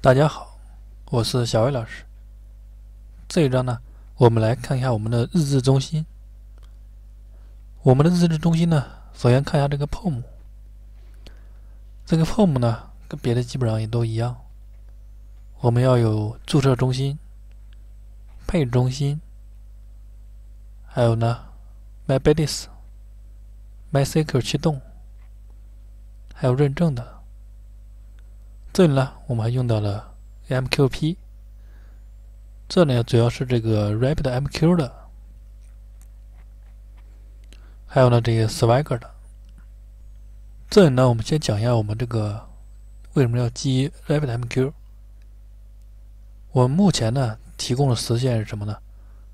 大家好，我是小魏老师。这一章呢，我们来看一下我们的日志中心。我们的日志中心呢，首先看一下这个 p o m 这个 p o m 呢，跟别的基本上也都一样。我们要有注册中心、配置中心，还有呢 My b a s i e s My SQL 驱动，还有认证的。这里呢，我们还用到了 MQP，这里主要是这个 RabbitMQ 的，还有呢这个 Swagger 的。这里呢，我们先讲一下我们这个为什么要基于 RabbitMQ。我们目前呢提供的实现是什么呢？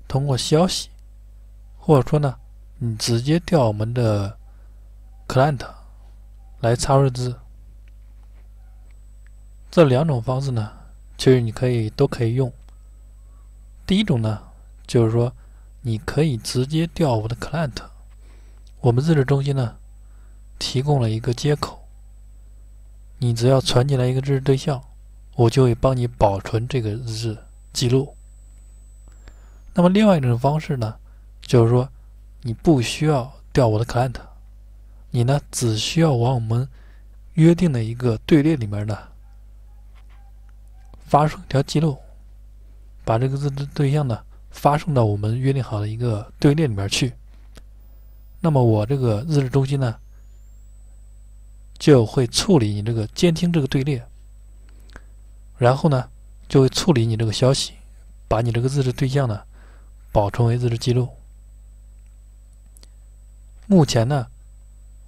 通过消息，或者说呢，你直接调我们的 Client 来插入值。这两种方式呢，其实你可以都可以用。第一种呢，就是说你可以直接调我的 client，我们日志中心呢提供了一个接口，你只要传进来一个日志对象，我就会帮你保存这个日志记录。那么另外一种方式呢，就是说你不需要调我的 client，你呢只需要往我们约定的一个队列里面呢。发送一条记录，把这个日志对象呢发送到我们约定好的一个队列里面去。那么我这个日志中心呢，就会处理你这个监听这个队列，然后呢就会处理你这个消息，把你这个日志对象呢保存为日志记录。目前呢，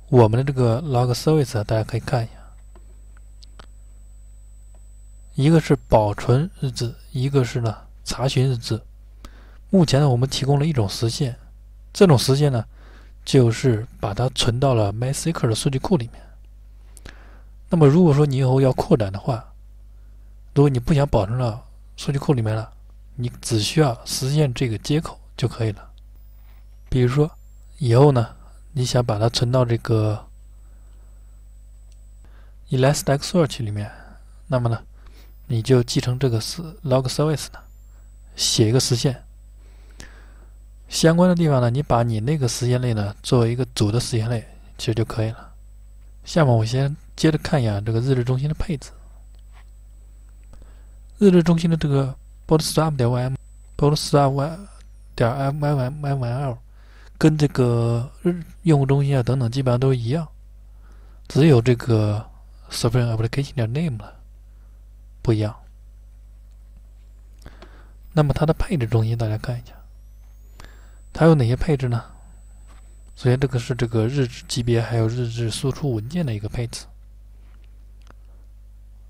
我们的这个 log service 大家可以看一下。一个是保存日志，一个是呢查询日志。目前呢，我们提供了一种实现，这种实现呢，就是把它存到了 MySQL 的数据库里面。那么，如果说你以后要扩展的话，如果你不想保存到数据库里面了，你只需要实现这个接口就可以了。比如说，以后呢，你想把它存到这个 Elasticsearch 里面，那么呢？你就继承这个是 log service 呢，写一个实现。相关的地方呢，你把你那个实现类呢作为一个组的实现类，其实就可以了。下面我先接着看一下这个日志中心的配置。日志中心的这个 b o o t s t r a p y m b o o t s t r a p 点 m m y m yml，跟这个日用户中心啊等等基本上都一样，只有这个 spring.application.name。了。不一样。那么它的配置中心，大家看一下，它有哪些配置呢？首先，这个是这个日志级别，还有日志输出文件的一个配置。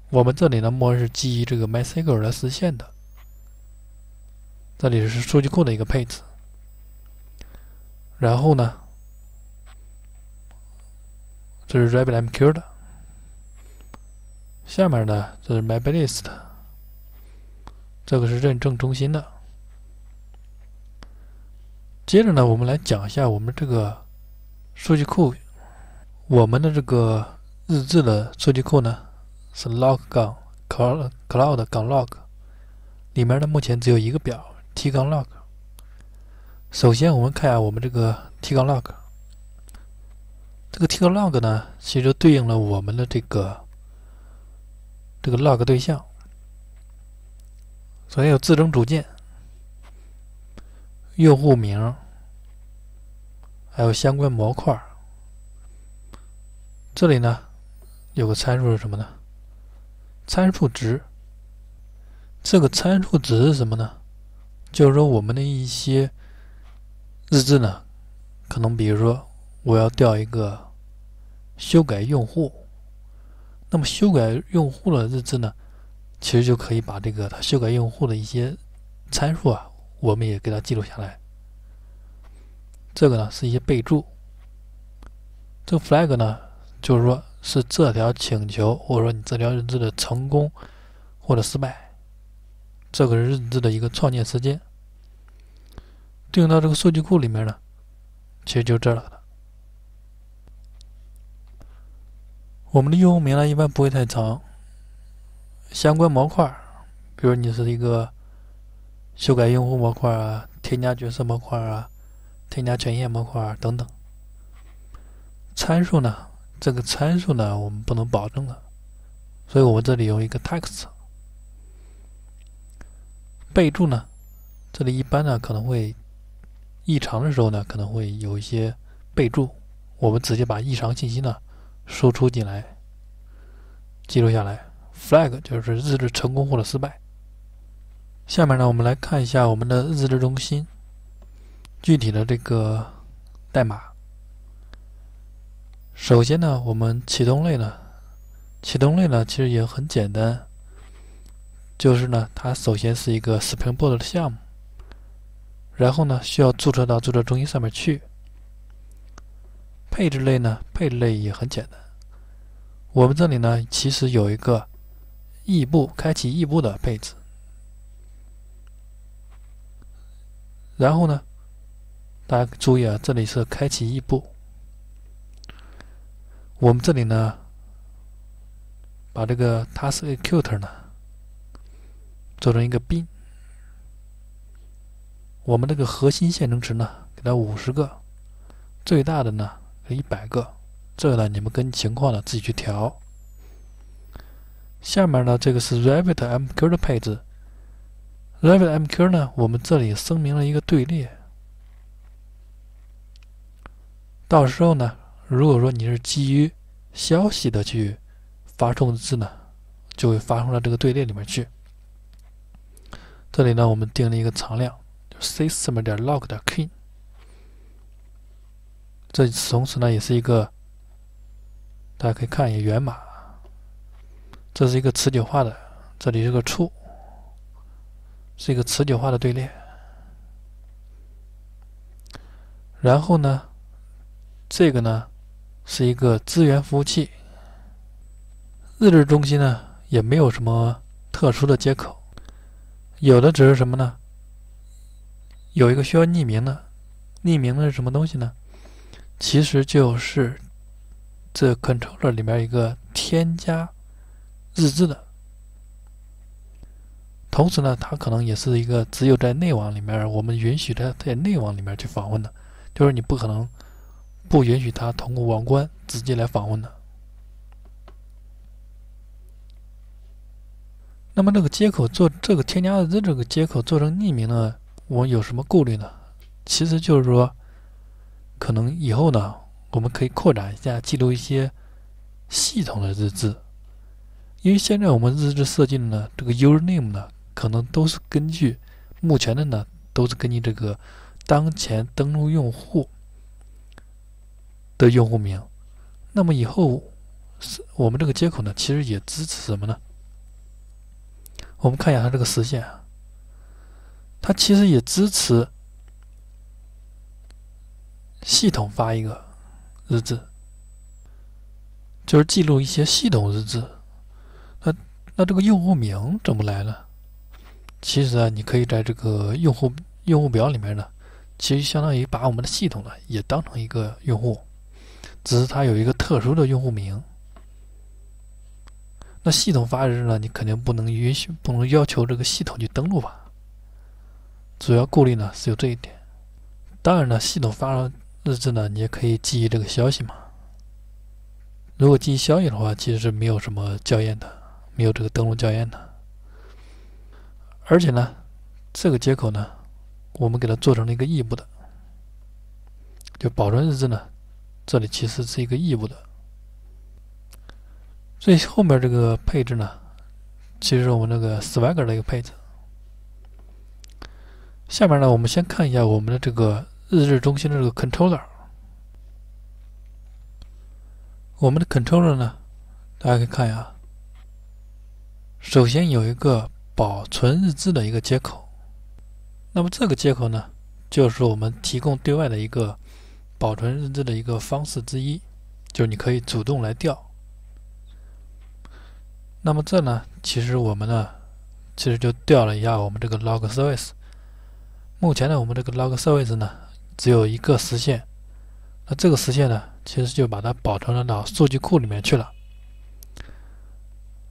我们这里呢，默认是基于这个 MySQL 来实现的。这里是数据库的一个配置。然后呢，这是 rabbitMQ 的。下面呢，这是 MyBatis t 这个是认证中心的。接着呢，我们来讲一下我们这个数据库，我们的这个日志的数据库呢是 log 杠 cloud cloud 杠 log，里面的目前只有一个表 t 杠 log。首先，我们看一下我们这个 t 杠 log，这个 t 杠 log 呢，其实对应了我们的这个。这个 log 对象，所以有自增主件、用户名，还有相关模块。这里呢，有个参数是什么呢？参数值。这个参数值是什么呢？就是说我们的一些日志呢，可能比如说我要调一个修改用户。那么修改用户的日志呢，其实就可以把这个他修改用户的一些参数啊，我们也给它记录下来。这个呢是一些备注。这个 flag 呢，就是说是这条请求或者说你这条日志的成功或者失败。这个是日志的一个创建时间。对应到这个数据库里面呢，其实就这了。我们的用户名呢一般不会太长，相关模块，比如你是一个修改用户模块啊、添加角色模块啊、添加权限模块啊、等等。参数呢，这个参数呢我们不能保证了，所以我们这里有一个 text。备注呢，这里一般呢可能会异常的时候呢可能会有一些备注，我们直接把异常信息呢。输出进来，记录下来。flag 就是日志成功或者失败。下面呢，我们来看一下我们的日志中心具体的这个代码。首先呢，我们启动类呢，启动类呢其实也很简单，就是呢它首先是一个 Spring Boot 的项目，然后呢需要注册到注册中心上面去。配置类呢？配置类也很简单。我们这里呢，其实有一个异步开启异步的配置。然后呢，大家注意啊，这里是开启异步。我们这里呢，把这个 task executor 呢做成一个 bin，我们这个核心线程池呢，给它五十个，最大的呢。一百个，这个呢，你们根据情况呢自己去调。下面呢，这个是 Rabbit MQ 的配置。Rabbit MQ 呢，我们这里声明了一个队列。到时候呢，如果说你是基于消息的去发送字呢，就会发送到这个队列里面去。这里呢，我们定了一个常量，就 System 点 Log 点 k e e 这同时呢，也是一个大家可以看一下源码，这是一个持久化的，这里是个处，是一个持久化的队列。然后呢，这个呢是一个资源服务器，日志中心呢也没有什么特殊的接口，有的只是什么呢？有一个需要匿名的，匿名的是什么东西呢？其实就是这 controller 里面一个添加日志的，同时呢，它可能也是一个只有在内网里面我们允许它在内网里面去访问的，就是你不可能不允许它通过网关直接来访问的。那么这个接口做这个添加日志这个接口做成匿名呢，我有什么顾虑呢？其实就是说。可能以后呢，我们可以扩展一下记录一些系统的日志，因为现在我们日志设计呢，这个 user name 呢，可能都是根据目前的呢，都是根据这个当前登录用户的用户名。那么以后我们这个接口呢，其实也支持什么呢？我们看一下它这个实现，它其实也支持。系统发一个日志，就是记录一些系统日志。那那这个用户名怎么来呢？其实啊，你可以在这个用户用户表里面呢，其实相当于把我们的系统呢也当成一个用户，只是它有一个特殊的用户名。那系统发日志呢，你肯定不能允许，不能要求这个系统去登录吧？主要顾虑呢是有这一点。当然呢，系统发了。日志呢，你也可以记忆这个消息嘛。如果记忆消息的话，其实是没有什么校验的，没有这个登录校验的。而且呢，这个接口呢，我们给它做成了一个异步的，就保存日志呢，这里其实是一个异步的。最后面这个配置呢，其实我们那个 Swagger 的一个配置。下面呢，我们先看一下我们的这个。日志中心的这个 controller，我们的 controller 呢，大家可以看一下。首先有一个保存日志的一个接口，那么这个接口呢，就是我们提供对外的一个保存日志的一个方式之一，就是你可以主动来调。那么这呢，其实我们呢，其实就调了一下我们这个 log service。目前呢，我们这个 log service 呢。只有一个实现，那这个实现呢，其实就把它保存到数据库里面去了。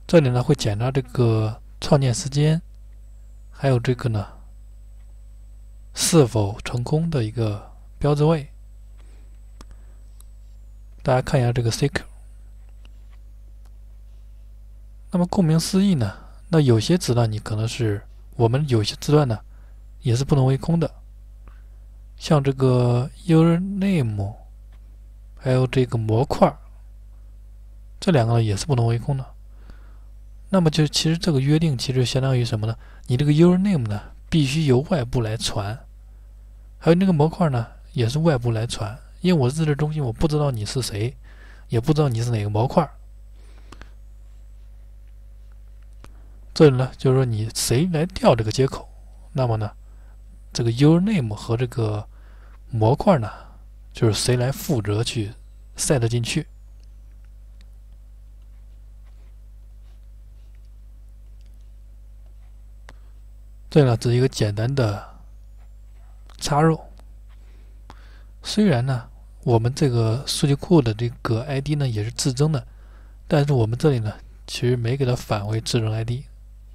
这里呢会检查这个创建时间，还有这个呢是否成功的一个标志位。大家看一下这个 CQ。那么顾名思义呢，那有些字段你可能是我们有些字段呢也是不能为空的。像这个 user name，还有这个模块，这两个呢也是不能为空的。那么就其实这个约定其实相当于什么呢？你这个 user name 呢必须由外部来传，还有那个模块呢也是外部来传，因为我自制中心我不知道你是谁，也不知道你是哪个模块。这里呢就是说你谁来调这个接口，那么呢？这个 u r name 和这个模块呢，就是谁来负责去 set 进去？这呢只是一个简单的插入。虽然呢，我们这个数据库的这个 ID 呢也是自增的，但是我们这里呢其实没给它返回自增 ID，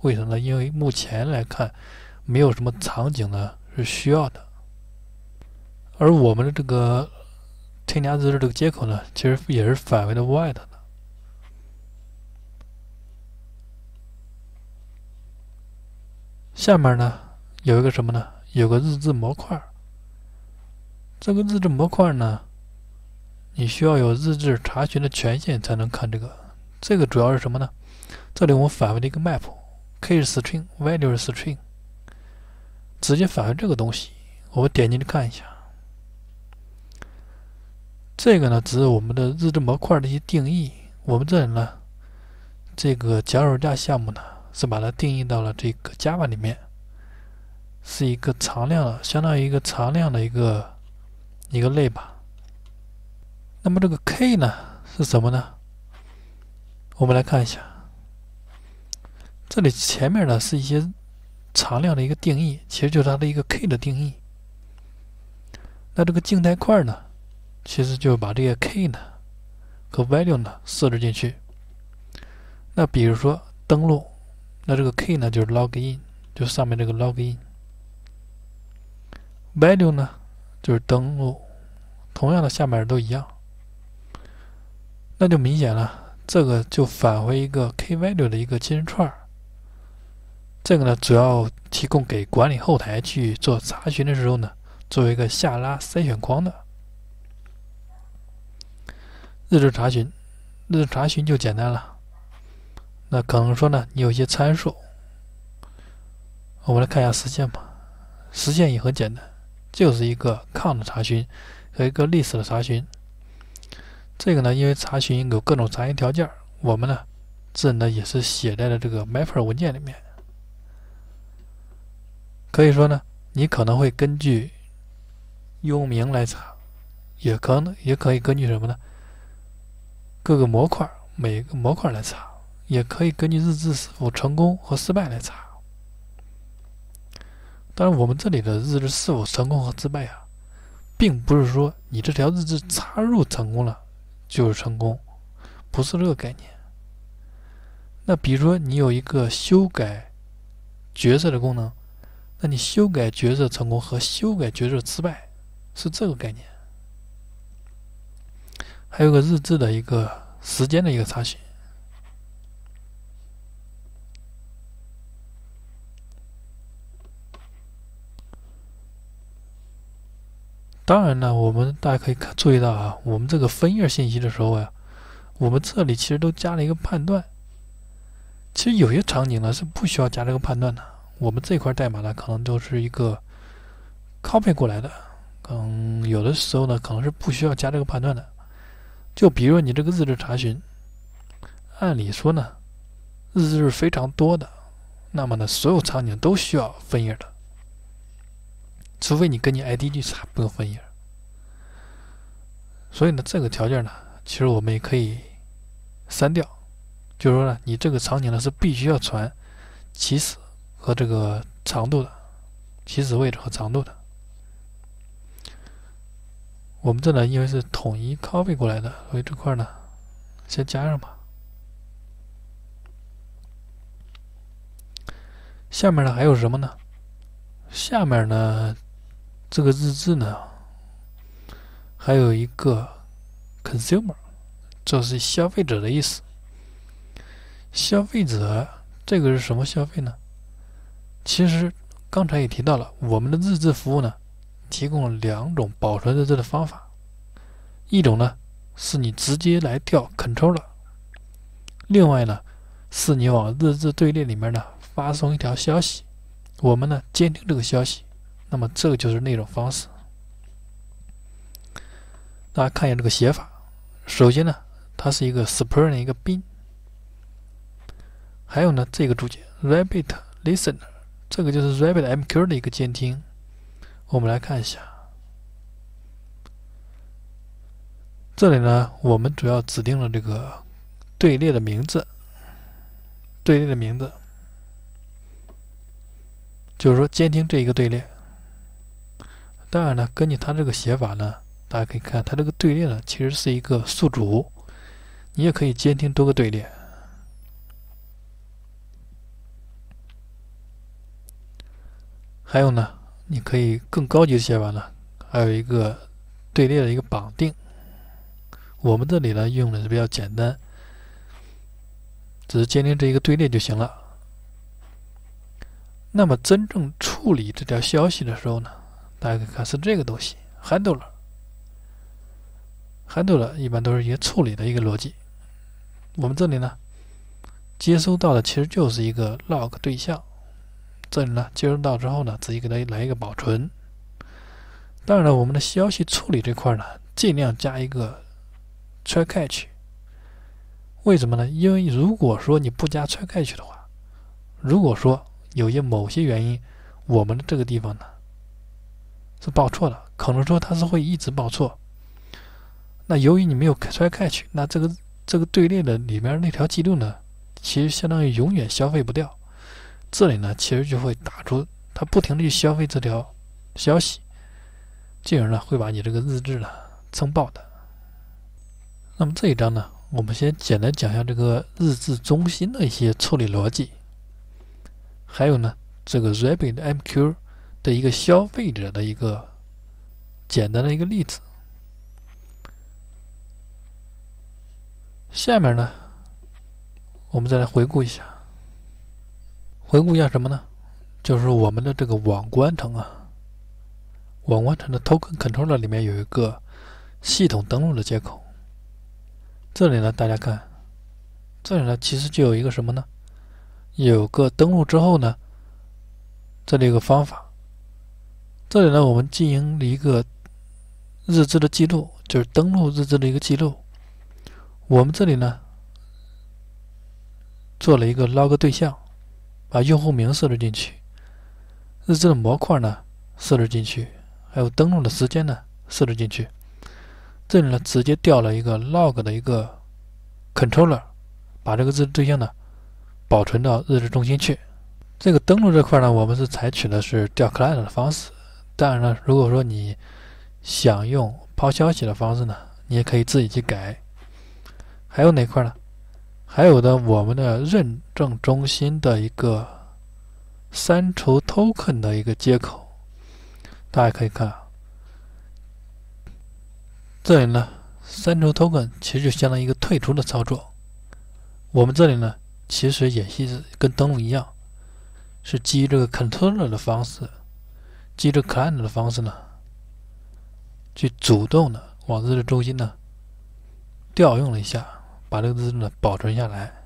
为什么呢？因为目前来看没有什么场景呢。是需要的，而我们的这个添加日志这个接口呢，其实也是返回的 w i d 的。下面呢有一个什么呢？有个日志模块。这个日志模块呢，你需要有日志查询的权限才能看这个。这个主要是什么呢？这里我们返回了一个 m a p k 是 string，value 是 string。直接返回这个东西，我们点进去看一下。这个呢，只是我们的日志模块的一些定义。我们这里呢，这个脚手架项目呢，是把它定义到了这个 Java 里面，是一个常量，相当于一个常量的一个一个类吧。那么这个 K 呢，是什么呢？我们来看一下，这里前面呢是一些。常量的一个定义，其实就是它的一个 k 的定义。那这个静态块呢，其实就是把这个 k 呢和 value 呢设置进去。那比如说登录，那这个 k 呢就是 login，就上面这个 login。value 呢就是登录，同样的下面都一样。那就明显了，这个就返回一个 k-value 的一个人串。这个呢，主要提供给管理后台去做查询的时候呢，作为一个下拉筛选框的。日志查询，日志查询就简单了。那可能说呢，你有一些参数，我们来看一下实现吧。实现也很简单，就是一个 count 查询和一个历史的查询。这个呢，因为查询有各种查询条件，我们呢，这呢也是写在了这个 mapper 文件里面。可以说呢，你可能会根据用冥名来查，也可能也可以根据什么呢？各个模块每个模块来查，也可以根据日志是否成功和失败来查。当然，我们这里的日志是否成功和失败啊，并不是说你这条日志插入成功了就是成功，不是这个概念。那比如说，你有一个修改角色的功能。那你修改角色成功和修改角色失败是这个概念，还有个日志的一个时间的一个查询。当然呢，我们大家可以看注意到啊，我们这个分页信息的时候呀，我们这里其实都加了一个判断。其实有些场景呢是不需要加这个判断的。我们这块代码呢，可能都是一个 copy 过来的，嗯，有的时候呢，可能是不需要加这个判断的。就比如你这个日志查询，按理说呢，日志是非常多的，那么呢，所有场景都需要分页的，除非你跟你 i d 去查不用分页。所以呢，这个条件呢，其实我们也可以删掉，就是说呢，你这个场景呢是必须要传起始。和这个长度的起始位置和长度的，我们这呢，因为是统一 copy 过来的，所以这块呢，先加上吧。下面呢还有什么呢？下面呢这个日志呢，还有一个 consumer，这是消费者的意思。消费者这个是什么消费呢？其实刚才也提到了，我们的日志服务呢，提供了两种保存日志的方法。一种呢是你直接来调 control，另外呢是你往日志队列里面呢发送一条消息，我们呢监听这个消息，那么这个就是那种方式。大家看一下这个写法，首先呢它是一个 spring 一个 b i n 还有呢这个注解 rabbit listener。这个就是 Rabbit MQ 的一个监听，我们来看一下。这里呢，我们主要指定了这个队列的名字，队列的名字，就是说监听这一个队列。当然呢，根据它这个写法呢，大家可以看它这个队列呢，其实是一个宿主，你也可以监听多个队列。还有呢，你可以更高级的写法呢，还有一个队列的一个绑定。我们这里呢，用的是比较简单，只是监听这一个队列就行了。那么真正处理这条消息的时候呢，大家可以看是这个东西，handler。handler 一般都是一些处理的一个逻辑。我们这里呢，接收到的其实就是一个 log 对象。这里呢，接收到之后呢，自己给它来一个保存。当然了，我们的消息处理这块呢，尽量加一个 try catch。为什么呢？因为如果说你不加 try catch 的话，如果说有些某些原因，我们的这个地方呢是报错了，可能说它是会一直报错。那由于你没有 try catch，那这个这个队列的里面那条记录呢，其实相当于永远消费不掉。这里呢，其实就会打出，他不停的去消费这条消息，进而呢，会把你这个日志呢撑爆的。那么这一章呢，我们先简单讲一下这个日志中心的一些处理逻辑，还有呢，这个 Rabbit MQ 的一个消费者的一个简单的一个例子。下面呢，我们再来回顾一下。回顾一下什么呢？就是我们的这个网关层啊，网关层的 Token Controller 里面有一个系统登录的接口。这里呢，大家看，这里呢其实就有一个什么呢？有个登录之后呢，这里有个方法。这里呢，我们进行了一个日志的记录，就是登录日志的一个记录。我们这里呢，做了一个 Log 对象。把用户名设置进去，日志的模块呢设置进去，还有登录的时间呢设置进去。这里呢直接调了一个 log 的一个 controller，把这个日志对象呢保存到日志中心去。这个登录这块呢，我们是采取的是调 client 的方式。当然了，如果说你想用抛消息的方式呢，你也可以自己去改。还有哪块呢？还有呢，我们的认证中心的一个删除 token 的一个接口，大家可以看，这里呢，删除 token 其实就相当于一个退出的操作。我们这里呢，其实也是跟登录一样，是基于这个 controller 的方式，基于 client 的方式呢，去主动的往这个中心呢调用了一下。把这个日志呢保存下来，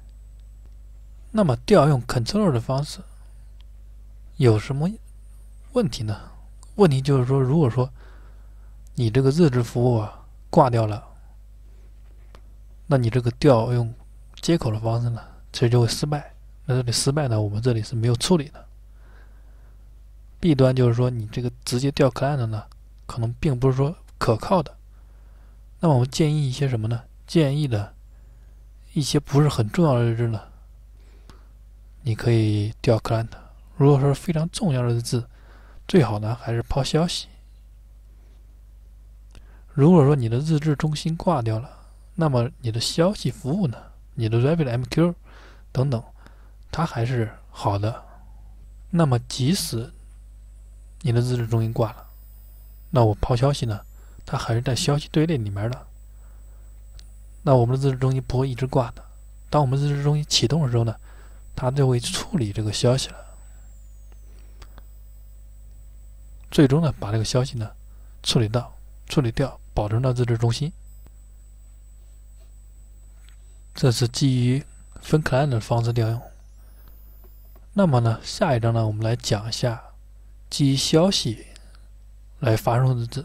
那么调用 control 的方式有什么问题呢？问题就是说，如果说你这个日志服务啊挂掉了，那你这个调用接口的方式呢，其实就会失败。那这里失败呢，我们这里是没有处理的。弊端就是说，你这个直接调 client 呢，可能并不是说可靠的。那么我们建议一些什么呢？建议的。一些不是很重要的日志呢，你可以调 client。如果说非常重要的日志，最好呢还是抛消息。如果说你的日志中心挂掉了，那么你的消息服务呢，你的 rabbit mq 等等，它还是好的。那么即使你的日志中心挂了，那我抛消息呢，它还是在消息队列里面的。那我们的自治中心不会一直挂的，当我们自治中心启动的时候呢，它就会处理这个消息了，最终呢把这个消息呢处理到、处理掉、保存到自治中心。这是基于分 client 的方式调用。那么呢，下一章呢我们来讲一下基于消息来发送日志。